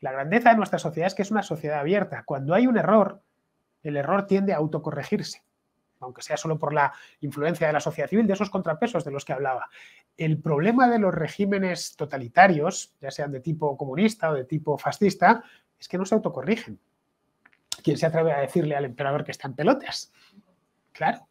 La grandeza de nuestra sociedad es que es una sociedad abierta. Cuando hay un error, el error tiende a autocorregirse, aunque sea solo por la influencia de la sociedad civil, de esos contrapesos de los que hablaba. El problema de los regímenes totalitarios, ya sean de tipo comunista o de tipo fascista, es que no se autocorrigen. ¿Quién se atreve a decirle al emperador que están pelotas? Claro.